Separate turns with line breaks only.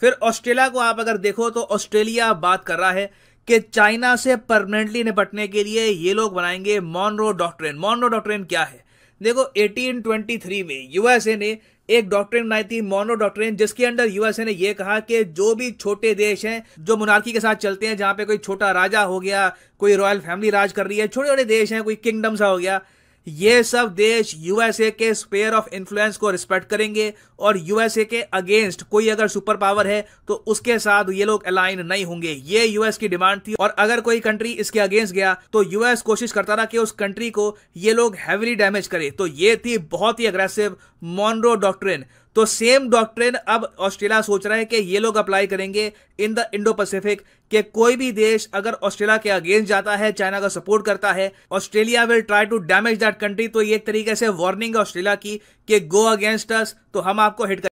फिर ऑस्ट्रेलिया को आप अगर देखो तो ऑस्ट्रेलिया बात कर रहा है कि चाइना से परमानेंटली निपटने के लिए ये लोग बनाएंगे मॉनरो डॉक्ट्रेन मॉनरो डॉक्ट्रेन क्या है देखो 1823 में यूएसए ने एक डॉक्ट्रेन बनाई थी मोनो डॉक्ट्रेन जिसके अंडर यूएसए ने यह कहा कि जो भी छोटे देश हैं जो मुनार्की के साथ चलते हैं जहां पे कोई छोटा राजा हो गया कोई रॉयल फैमिली राज कर रही है छोटे छोटे देश हैं कोई किंगडम सा हो गया ये सब देश यूएसए के स्पेयर ऑफ इन्फ्लुएंस को रिस्पेक्ट करेंगे और यूएसए के अगेंस्ट कोई अगर सुपर पावर है तो उसके साथ ये लोग अलाइन नहीं होंगे ये यूएस की डिमांड थी और अगर कोई कंट्री इसके अगेंस्ट गया तो यूएस कोशिश करता रहा कि उस कंट्री को ये लोग हैवीली डैमेज करे तो ये थी बहुत ही अग्रेसिव मॉनरो डॉक्ट्रेन तो सेम डॉक्ट्रेन अब ऑस्ट्रेलिया सोच रहा है कि ये लोग अप्लाई करेंगे इन द इंडो पैसिफिक कि कोई भी देश अगर ऑस्ट्रेलिया के अगेंस्ट जाता है चाइना का सपोर्ट करता है Australia will try to damage that country तो ये एक तरीके से वार्निंग है ऑस्ट्रेलिया की कि गो अगेंस्ट अस तो हम आपको हिट